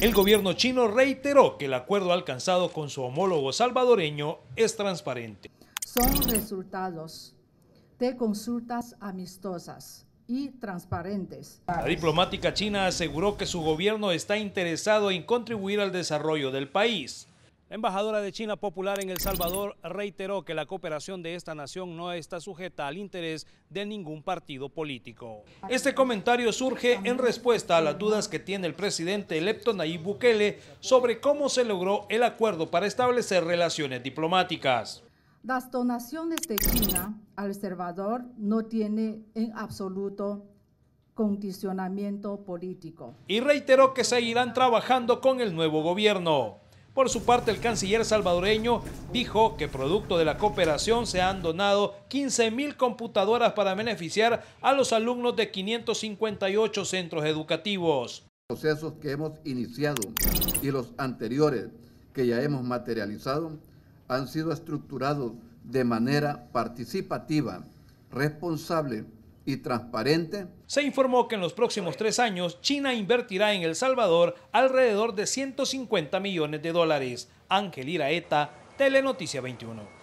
El gobierno chino reiteró que el acuerdo alcanzado con su homólogo salvadoreño es transparente. Son resultados de consultas amistosas y transparentes. La diplomática china aseguró que su gobierno está interesado en contribuir al desarrollo del país embajadora de China Popular en El Salvador reiteró que la cooperación de esta nación no está sujeta al interés de ningún partido político. Este comentario surge en respuesta a las dudas que tiene el presidente electo Nayib Bukele sobre cómo se logró el acuerdo para establecer relaciones diplomáticas. Las donaciones de China al Salvador no tiene en absoluto condicionamiento político. Y reiteró que seguirán trabajando con el nuevo gobierno. Por su parte, el canciller salvadoreño dijo que producto de la cooperación se han donado 15.000 computadoras para beneficiar a los alumnos de 558 centros educativos. Los Procesos que hemos iniciado y los anteriores que ya hemos materializado han sido estructurados de manera participativa, responsable transparente. Se informó que en los próximos tres años China invertirá en El Salvador alrededor de 150 millones de dólares. Ángel Iraeta, Telenoticia 21.